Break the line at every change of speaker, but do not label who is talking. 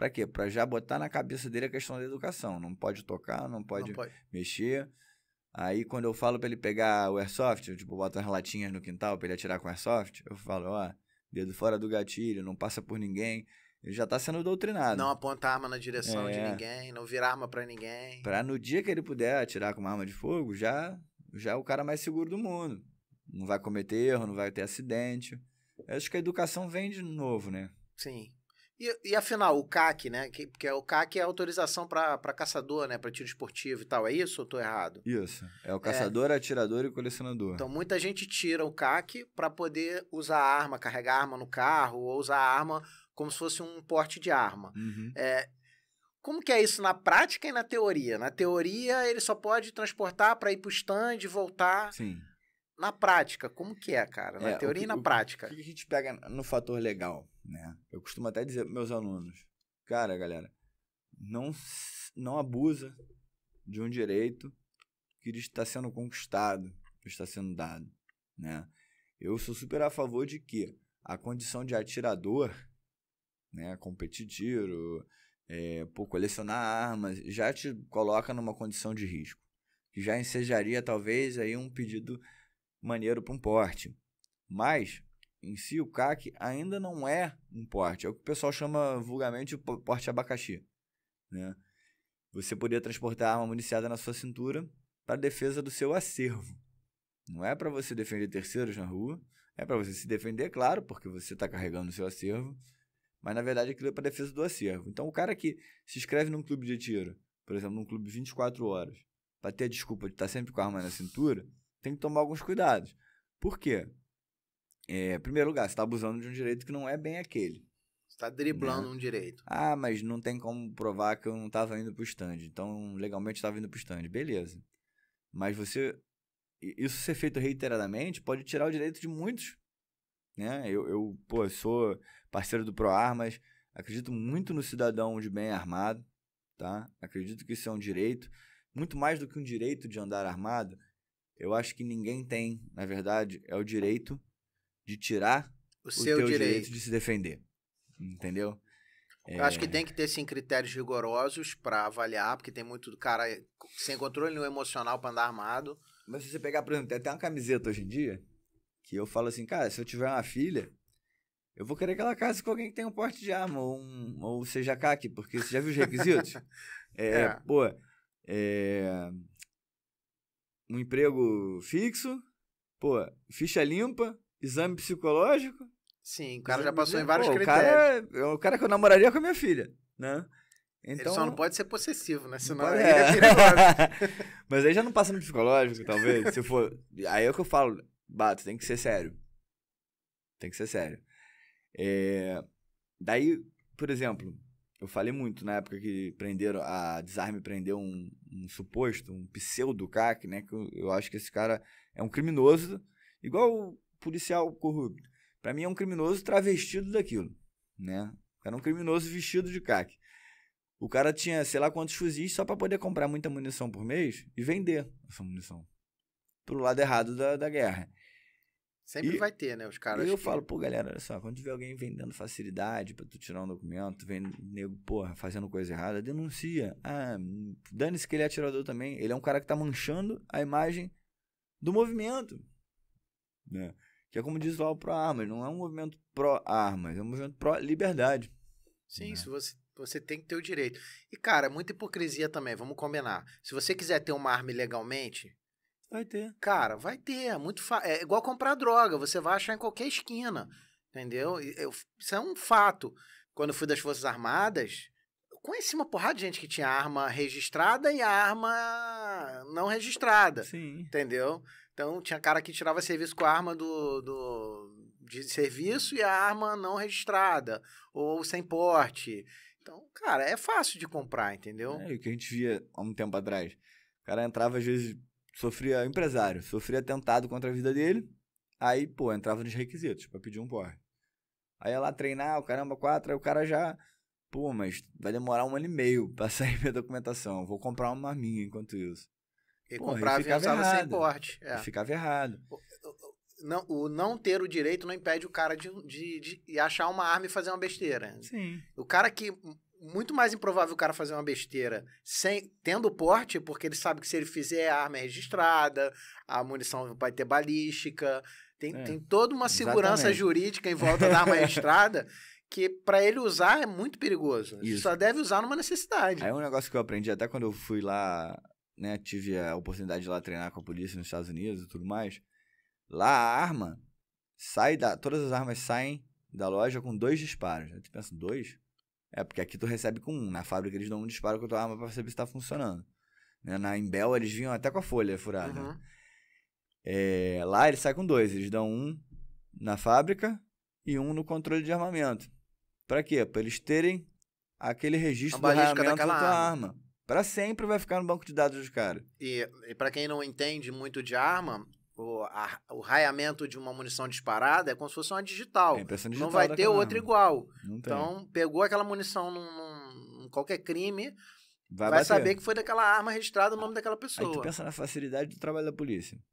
Para quê? Para já botar na cabeça dele a questão da educação. Não pode tocar, não pode, não pode. mexer. Aí quando eu falo para ele pegar o airsoft, eu, tipo, bota as latinhas no quintal para ele atirar com airsoft, eu falo, ó, dedo fora do gatilho, não passa por ninguém. Ele já tá sendo doutrinado. Não
apontar arma na direção é. de ninguém, não virar arma para ninguém.
Para no dia que ele puder atirar com uma arma de fogo, já já é o cara mais seguro do mundo. Não vai cometer erro, não vai ter acidente. Eu acho que a educação vem de novo, né? Sim.
E, e, afinal, o CAC, né? Que, porque o CAC é autorização para caçador, né? Para tiro esportivo e tal. É isso ou estou errado?
Isso. É o é. caçador, é. atirador e colecionador. Então,
muita gente tira o CAC para poder usar a arma, carregar a arma no carro ou usar a arma como se fosse um porte de arma. Uhum. É, como que é isso na prática e na teoria? Na teoria, ele só pode transportar para ir para o stand e voltar. Sim. Na prática, como que é, cara? Na é, teoria que, e na o, prática. O que a gente pega
no fator legal? né? Eu costumo até dizer para meus alunos, cara, galera, não não abusa de um direito que está sendo conquistado, que está sendo dado, né? Eu sou super a favor de que a condição de atirador, né, competir tiro, é, por colecionar armas, já te coloca numa condição de risco, que já ensejaria talvez aí um pedido maneiro para um porte. Mas em si, o CAC, ainda não é um porte. É o que o pessoal chama vulgarmente de porte abacaxi. Né? Você poderia transportar arma municiada na sua cintura para defesa do seu acervo. Não é para você defender terceiros na rua, é para você se defender, claro, porque você está carregando o seu acervo, mas na verdade aquilo é para defesa do acervo. Então o cara que se inscreve num clube de tiro, por exemplo, num clube 24 horas, para ter a desculpa de estar tá sempre com a arma na cintura, tem que tomar alguns cuidados. Por quê? é, primeiro lugar, você está abusando de um direito que não é bem aquele. Você está driblando né? um direito. Ah, mas não tem como provar que eu não estava indo para o stand. Então, legalmente estava indo para o stand. Beleza. Mas você. Isso ser feito reiteradamente pode tirar o direito de muitos. Né? Eu, eu pô, sou parceiro do ProArmas, acredito muito no cidadão de bem armado, tá? Acredito que isso é um direito, muito mais do que um direito de andar armado. Eu acho que ninguém tem, na verdade, é o direito de tirar o, o seu direito. direito. de se defender. Entendeu? É... Acho que é.
tem que ter sim critérios rigorosos para avaliar, porque tem muito cara sem controle nenhum emocional para andar armado. Mas se você pegar, por exemplo, tem
até uma camiseta hoje em dia que eu falo assim, cara, se eu tiver uma filha, eu vou querer que ela case com alguém que tem um porte de arma ou, um, ou seja CAC, porque você já viu os requisitos? é, é, pô, é, um emprego fixo, pô, ficha limpa, Exame psicológico?
Sim, o cara já passou em vários Pô, critérios. O cara, é
o cara que eu namoraria é com a minha filha, né? Então, ele só não pode
ser possessivo, né? Senão pode, é. ele é
Mas aí já não passa no psicológico, talvez. se for. Aí é o que eu falo, Bato, tem que ser sério. Tem que ser sério. É... Daí, por exemplo, eu falei muito na época que prenderam, a Desarme prendeu um, um suposto, um pseudo-CAC, né? Que eu, eu acho que esse cara é um criminoso, igual policial corrupto. Para mim é um criminoso travestido daquilo, né? Era um criminoso vestido de caque. O cara tinha, sei lá quantos fuzis só para poder comprar muita munição por mês e vender essa munição pro lado errado da, da guerra.
Sempre e, vai ter, né, os caras. E eu que... falo, pô,
galera, olha só, quando tiver alguém vendendo facilidade para tu tirar um documento, vem nego, porra, fazendo coisa errada, denuncia. Ah, dane-se que ele é atirador também. Ele é um cara que tá manchando a imagem do movimento, né? Que é como diz lá o pró-armas, não é um movimento pró-armas, é um movimento pró-liberdade.
Sim, né? se você, você tem que ter o direito. E, cara, muita hipocrisia também, vamos combinar. Se você quiser ter uma arma ilegalmente... Vai ter. Cara, vai ter. É, muito fa... é igual comprar droga, você vai achar em qualquer esquina, entendeu? Eu, isso é um fato. Quando eu fui das Forças Armadas, conheci uma porrada de gente que tinha arma registrada e arma não registrada. Sim. Entendeu? Então, tinha cara que tirava serviço com a arma do, do, de serviço e a arma não registrada, ou sem porte. Então, cara, é fácil de comprar, entendeu?
É, o que a gente via há um tempo atrás. O cara entrava, às vezes, sofria empresário, sofria atentado contra a vida dele, aí, pô, entrava nos requisitos para pedir um porre. Aí ia lá treinar, o caramba, quatro, aí o cara já, pô, mas vai demorar um ano e meio pra sair minha documentação, vou comprar uma minha enquanto isso. E Pô, comprava e, usava errado. sem porte. É. ficava errado.
Não, o não ter o direito não impede o cara de, de, de achar uma arma e fazer uma besteira. Sim. O cara que. Muito mais improvável o cara fazer uma besteira sem tendo porte, porque ele sabe que se ele fizer a arma é registrada, a munição vai ter balística. Tem, é. tem toda uma segurança Exatamente. jurídica em volta da arma registrada que para ele usar é muito perigoso. Isso. Só deve usar numa necessidade.
Aí um negócio que eu aprendi até quando eu fui lá né, tive a oportunidade de lá treinar com a polícia nos Estados Unidos e tudo mais. Lá a arma sai da. Todas as armas saem da loja com dois disparos. Né? tu pensa, dois? É, porque aqui tu recebe com um. Na fábrica eles dão um disparo com a tua arma pra saber se tá funcionando. Né? Na Imbel eles vinham até com a folha furada. Uhum. É, lá eles saem com dois. Eles dão um na fábrica e um no controle de armamento. Pra quê? Pra eles terem aquele registro do armamento da arma. arma para sempre vai ficar no banco de dados dos caras.
E, e para quem não entende muito de arma, o, a, o raiamento de uma munição disparada é como se fosse uma digital. É digital não vai ter outra arma. igual.
Então,
pegou aquela munição num, num, num qualquer crime, vai, vai saber que foi daquela arma registrada o no nome daquela pessoa. Aí tu pensa na
facilidade do trabalho da polícia.